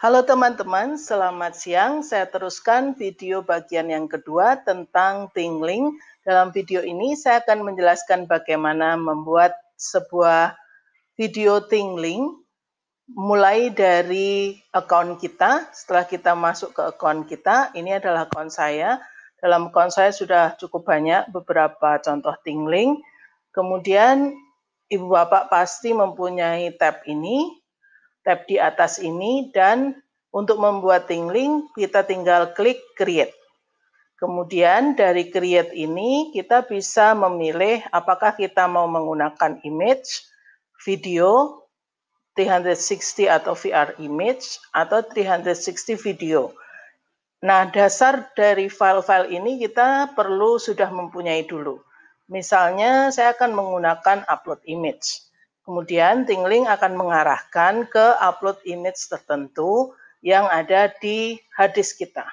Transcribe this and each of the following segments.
Halo teman-teman, selamat siang. Saya teruskan video bagian yang kedua tentang tingling. Dalam video ini saya akan menjelaskan bagaimana membuat sebuah video tingling mulai dari account kita. Setelah kita masuk ke account kita, ini adalah account saya. Dalam account saya sudah cukup banyak beberapa contoh tingling. Kemudian ibu bapak pasti mempunyai tab ini tab di atas ini dan untuk membuat link kita tinggal klik create. Kemudian dari create ini kita bisa memilih apakah kita mau menggunakan image, video, 360 atau VR image atau 360 video. Nah, dasar dari file-file ini kita perlu sudah mempunyai dulu. Misalnya saya akan menggunakan upload image. Kemudian Tingling akan mengarahkan ke upload image tertentu yang ada di hadis kita.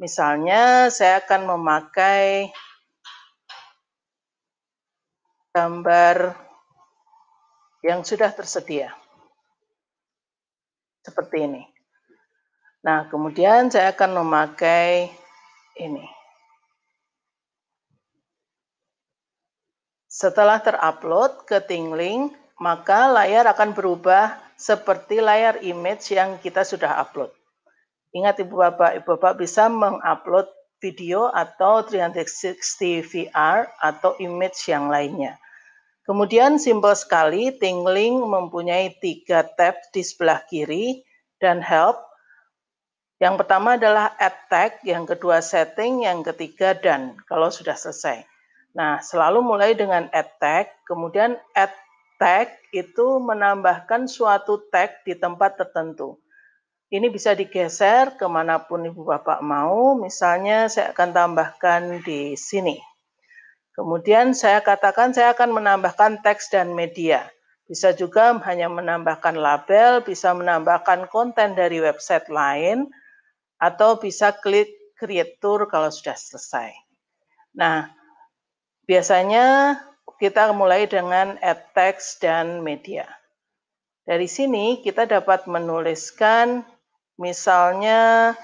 Misalnya saya akan memakai gambar yang sudah tersedia. Seperti ini. Nah, kemudian saya akan memakai ini. Setelah terupload ke Tingling, maka layar akan berubah seperti layar image yang kita sudah upload. Ingat Ibu Bapak, Ibu Bapak bisa mengupload video atau 360 VR atau image yang lainnya. Kemudian simpel sekali, Tingling mempunyai tiga tab di sebelah kiri dan help. Yang pertama adalah add tag, yang kedua setting, yang ketiga dan kalau sudah selesai. Nah, selalu mulai dengan add tag, kemudian add tag itu menambahkan suatu tag di tempat tertentu. Ini bisa digeser kemanapun Ibu Bapak mau, misalnya saya akan tambahkan di sini. Kemudian saya katakan saya akan menambahkan teks dan media. Bisa juga hanya menambahkan label, bisa menambahkan konten dari website lain, atau bisa klik create tour kalau sudah selesai. Nah, Biasanya kita mulai dengan add text dan media. Dari sini kita dapat menuliskan misalnya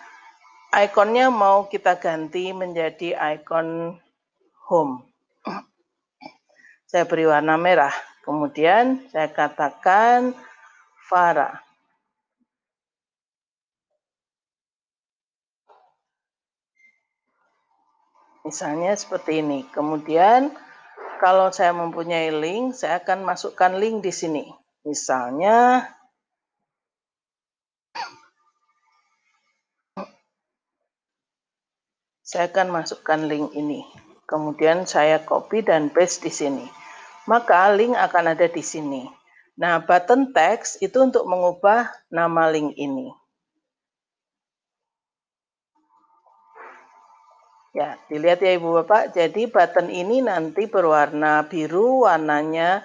ikonnya mau kita ganti menjadi ikon home. Saya beri warna merah, kemudian saya katakan Farah. Misalnya seperti ini. Kemudian kalau saya mempunyai link, saya akan masukkan link di sini. Misalnya saya akan masukkan link ini. Kemudian saya copy dan paste di sini. Maka link akan ada di sini. Nah, button text itu untuk mengubah nama link ini. Ya, dilihat ya Ibu Bapak. Jadi button ini nanti berwarna biru warnanya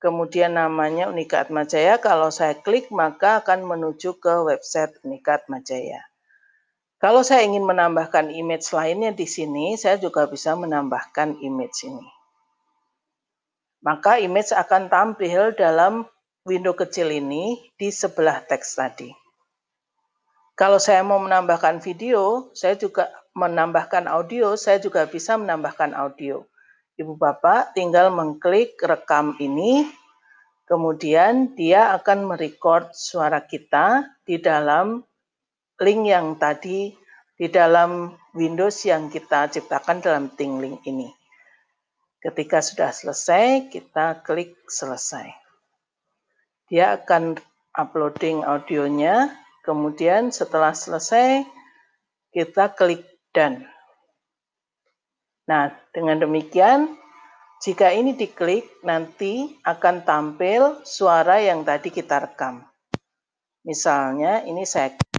kemudian namanya Unika Atma Jaya. Kalau saya klik maka akan menuju ke website Unika Atma Jaya. Kalau saya ingin menambahkan image lainnya di sini, saya juga bisa menambahkan image ini. Maka image akan tampil dalam window kecil ini di sebelah teks tadi. Kalau saya mau menambahkan video, saya juga menambahkan audio, saya juga bisa menambahkan audio. Ibu Bapak tinggal mengklik rekam ini, kemudian dia akan merecord suara kita di dalam link yang tadi, di dalam Windows yang kita ciptakan dalam link ini. Ketika sudah selesai, kita klik selesai. Dia akan uploading audionya, kemudian setelah selesai, kita klik dan. Nah, dengan demikian, jika ini diklik, nanti akan tampil suara yang tadi kita rekam. Misalnya, ini saya